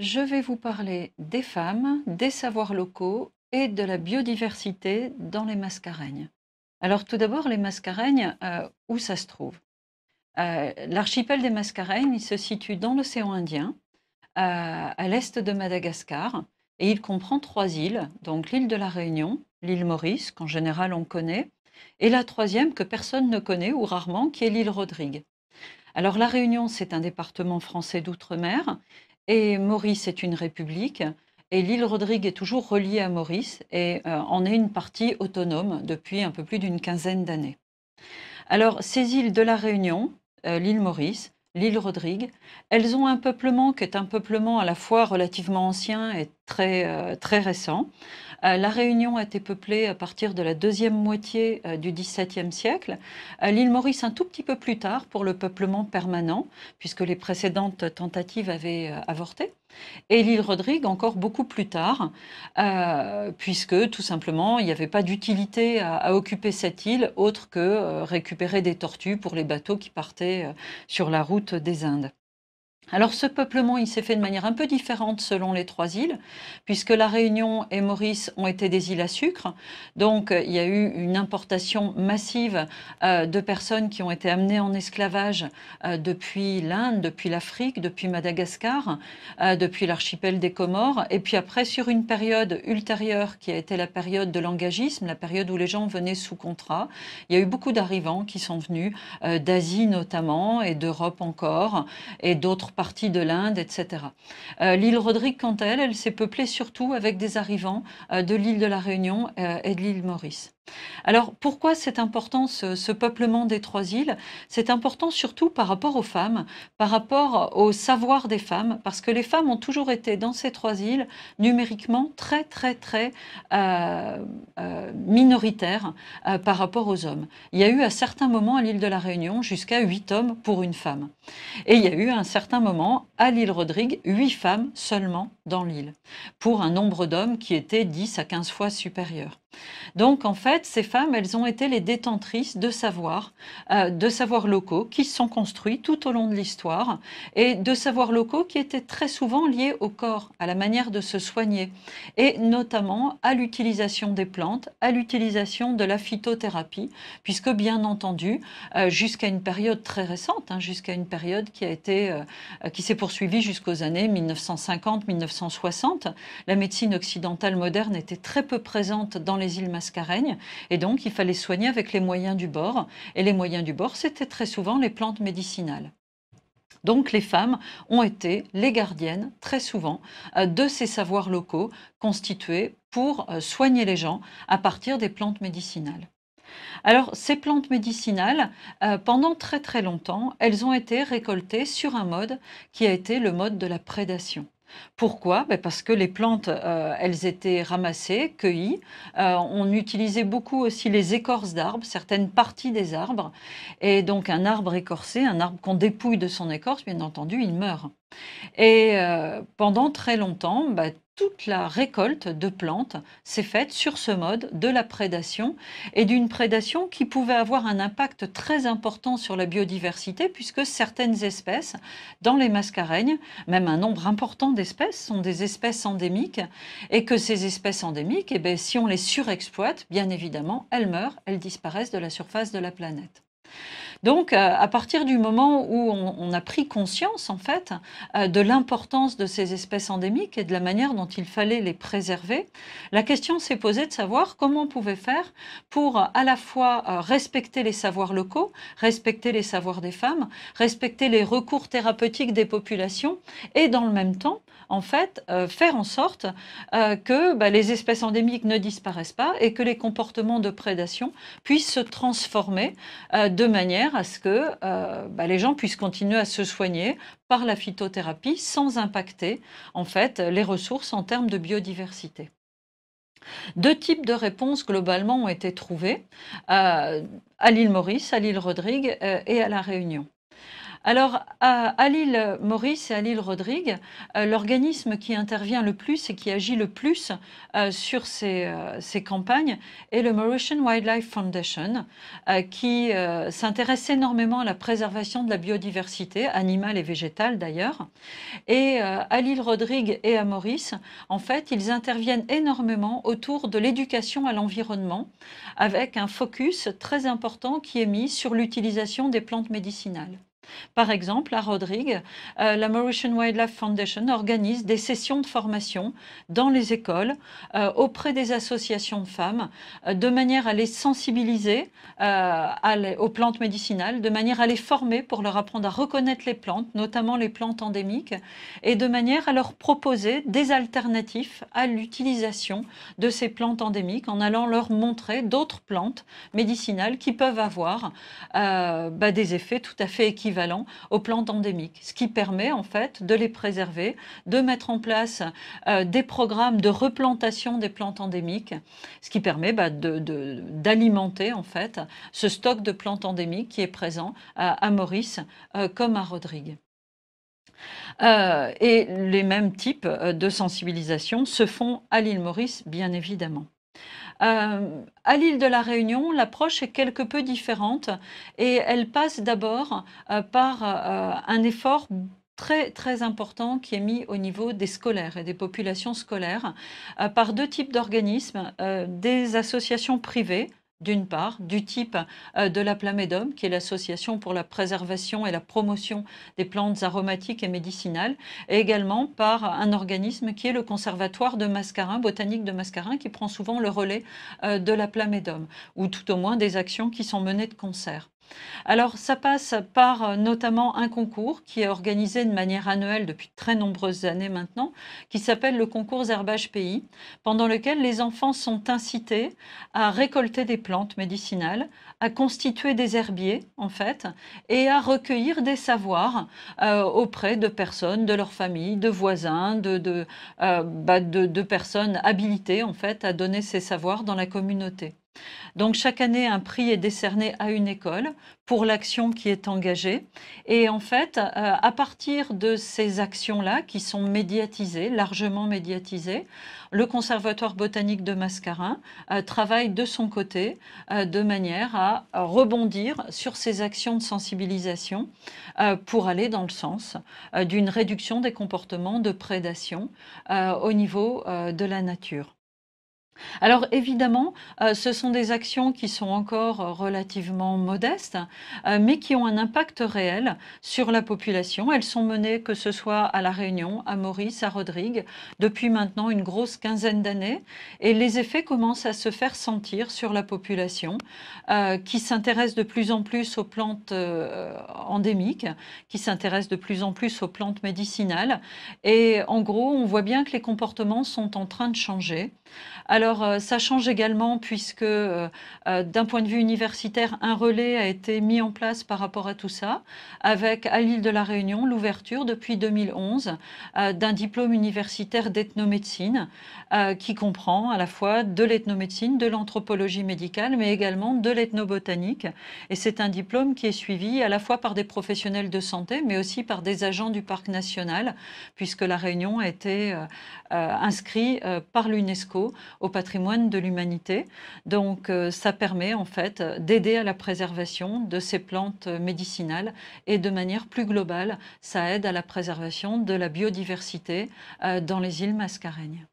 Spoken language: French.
je vais vous parler des femmes, des savoirs locaux et de la biodiversité dans les mascareignes. Alors tout d'abord, les mascareignes, euh, où ça se trouve euh, L'archipel des mascareignes se situe dans l'océan Indien, euh, à l'est de Madagascar, et il comprend trois îles, donc l'île de la Réunion, l'île Maurice, qu'en général on connaît, et la troisième que personne ne connaît ou rarement, qui est l'île Rodrigue. Alors la Réunion, c'est un département français d'outre-mer, et Maurice est une république. Et l'île Rodrigue est toujours reliée à Maurice et euh, en est une partie autonome depuis un peu plus d'une quinzaine d'années. Alors, ces îles de la Réunion, euh, l'île Maurice, l'île Rodrigue, elles ont un peuplement qui est un peuplement à la fois relativement ancien et très, euh, très récent. Euh, la Réunion a été peuplée à partir de la deuxième moitié euh, du XVIIe siècle. L'île Maurice un tout petit peu plus tard pour le peuplement permanent, puisque les précédentes tentatives avaient avorté. Et l'île Rodrigue encore beaucoup plus tard, puisque tout simplement il n'y avait pas d'utilité à, occuper cette île autre que récupérer des tortues pour les bateaux qui partaient sur la route des Indes. Alors ce peuplement, il s'est fait de manière un peu différente selon les trois îles, puisque La Réunion et Maurice ont été des îles à sucre. Donc il y a eu une importation massive euh, de personnes qui ont été amenées en esclavage euh, depuis l'Inde, depuis l'Afrique, depuis Madagascar, euh, depuis l'archipel des Comores. Et puis après, sur une période ultérieure qui a été la période de l'engagisme, la période où les gens venaient sous contrat, il y a eu beaucoup d'arrivants qui sont venus d'Asie notamment et d'Europe encore et d'autres partie de l'Inde, etc. Euh, l'île Rodrigue, quant à elle, elle s'est peuplée surtout avec des arrivants euh, de l'île de la Réunion euh, et de l'île Maurice. Alors pourquoi c'est important ce, peuplement des trois îles C'est important surtout par rapport aux femmes, par rapport au savoir des femmes, parce que les femmes ont toujours été dans ces trois îles numériquement très très très euh, euh, minoritaires euh, par rapport aux hommes. Il y a eu à certains moments à l'île de la Réunion jusqu'à huit hommes pour une femme. Et il y a eu à un certain moment à l'île Rodrigue, huit femmes seulement dans l'île, pour un nombre d'hommes qui était 10 à 15 fois supérieur. Donc en fait, ces femmes, elles ont été les détentrices de savoirs, euh, de savoirs locaux qui se sont construits tout au long de l'histoire, et de savoirs locaux qui étaient très souvent liés au corps, à la manière de se soigner, et notamment à l'utilisation des plantes, à l'utilisation de la phytothérapie, puisque bien entendu, euh, jusqu'à une période très récente, hein, jusqu'à une période qui a été, euh, qui s'est poursuivie suivi jusqu'aux années 1950-1960. La médecine occidentale moderne était très peu présente dans les îles Mascareignes et donc il fallait soigner avec les moyens du bord. Et les moyens du bord, c'était très souvent les plantes médicinales. Donc les femmes ont été les gardiennes très souvent euh, de ces savoirs locaux constitués pour euh, soigner les gens à partir des plantes médicinales. Alors, ces plantes médicinales, euh, pendant très très longtemps, elles ont été récoltées sur un mode qui a été le mode de la prédation. Pourquoi ben, Parce que les plantes, euh, elles étaient ramassées, cueillies. Euh, on utilisait beaucoup aussi les écorces d'arbres, certaines parties des arbres. Et donc un arbre écorcé, un arbre qu'on dépouille de son écorce, bien entendu, il meurt. Et pendant très longtemps, ben, toute la récolte de plantes s'est faite sur ce mode de la prédation et d'une prédation qui pouvait avoir un impact très important sur la biodiversité puisque certaines espèces, dans les mascareignes, même un nombre important d'espèces sont des espèces endémiques et que ces espèces endémiques, eh ben, si on les surexploite, bien évidemment, elles meurent, elles disparaissent de la surface de la planète. Donc, euh, à partir du moment où on, a pris conscience, fait, euh, de l'importance de ces espèces endémiques et de la manière dont il fallait les préserver, la question s'est posée de savoir comment on pouvait faire pour euh, à la fois respecter les savoirs locaux, respecter les savoirs des femmes, respecter les recours thérapeutiques des populations et dans le même temps, en fait, faire en sorte que bah, les espèces endémiques ne disparaissent pas et que les comportements de prédation puissent se transformer de manière à ce que euh, bah, les gens puissent continuer à se soigner par la phytothérapie sans impacter en fait les ressources en termes de biodiversité. Deux types de réponses globalement ont été trouvées euh, à l'île Maurice, à l'île Rodrigue euh, et à La Réunion. Alors, à, Lille Maurice et à Lille Rodrigue, euh, l'organisme qui intervient le plus et qui agit le plus euh, sur euh, ces, campagnes est le Mauritian Wildlife Foundation, qui s'intéresse énormément à la préservation de la biodiversité, animale et végétale d'ailleurs. Et à Lille Rodrigue et à Maurice, en fait, ils interviennent énormément autour de l'éducation à l'environnement, avec un focus très important qui est mis sur l'utilisation des plantes médicinales. Par exemple, à Rodrigue, euh, la Mauritian Wildlife Foundation organise des sessions de formation dans les écoles euh, auprès des associations de femmes euh, de manière à les sensibiliser aux plantes médicinales, de manière à les former pour leur apprendre à reconnaître les plantes, notamment les plantes endémiques, et de manière à leur proposer des alternatives à l'utilisation de ces plantes endémiques en allant leur montrer d'autres plantes médicinales qui peuvent avoir bah, des effets tout à fait équivalents aux plantes endémiques, ce qui permet en fait de les préserver, de mettre en place euh, des programmes de replantation des plantes endémiques, ce qui permet bah, d'alimenter en fait ce stock de plantes endémiques qui est présent à, Maurice euh, comme à Rodrigue. Euh, et les mêmes types de sensibilisation se font à l'île Maurice, bien évidemment. Euh, à l'île de la Réunion, l'approche est quelque peu différente et elle passe d'abord euh, par euh, un effort très très important qui est mis au niveau des scolaires et des populations scolaires par deux types d'organismes, des associations privées d'une part, du type euh, de la Plamédome, qui est l'association pour la préservation et la promotion des plantes aromatiques et médicinales, et également par un organisme qui est le Conservatoire de Mascarin, botanique de Mascarin, qui prend souvent le relais euh, de la Plamédome, ou tout au moins des actions qui sont menées de concert. Alors ça passe par euh, notamment un concours qui est organisé de manière annuelle depuis très nombreuses années maintenant, qui s'appelle le concours Herbage Pays, pendant lequel les enfants sont incités à récolter des plantes médicinales, à constituer des herbiers en fait, et à recueillir des savoirs euh, auprès de personnes, de leur famille, de voisins, euh, bah, de personnes habilitées en fait à donner ces savoirs dans la communauté. Donc chaque année, un prix est décerné à une école pour l'action qui est engagée. Et en fait, euh, à partir de ces actions-là, qui sont médiatisées, largement médiatisées, le Conservatoire botanique de Mascarin euh, travaille de son côté euh, de manière à rebondir sur ces actions de sensibilisation pour aller dans le sens d'une réduction des comportements de prédation au niveau de la nature. Alors évidemment, euh, ce sont des actions qui sont encore euh, relativement modestes, euh, mais qui ont un impact réel sur la population. Elles sont menées que ce soit à La Réunion, à Maurice, à Rodrigue, depuis maintenant une grosse quinzaine d'années, et les effets commencent à se faire sentir sur la population, qui s'intéresse de plus en plus aux plantes endémiques, qui s'intéresse de plus en plus aux plantes médicinales, et en gros, on voit bien que les comportements sont en train de changer. Alors alors, euh, ça change également puisque, euh, euh, d'un point de vue universitaire, un relais a été mis en place par rapport à tout ça, avec à l'île de la Réunion l'ouverture depuis 2011 d'un diplôme universitaire d'ethnomédecine qui comprend à la fois de l'ethnomédecine, de l'anthropologie médicale, mais également de l'ethnobotanique. Et c'est un diplôme qui est suivi à la fois par des professionnels de santé, mais aussi par des agents du parc national, puisque la Réunion a été inscrite par l'UNESCO patrimoine de l'humanité. Donc euh, ça permet en fait d'aider à la préservation de ces plantes médicinales et de manière plus globale, ça aide à la préservation de la biodiversité euh, dans les îles Mascareignes.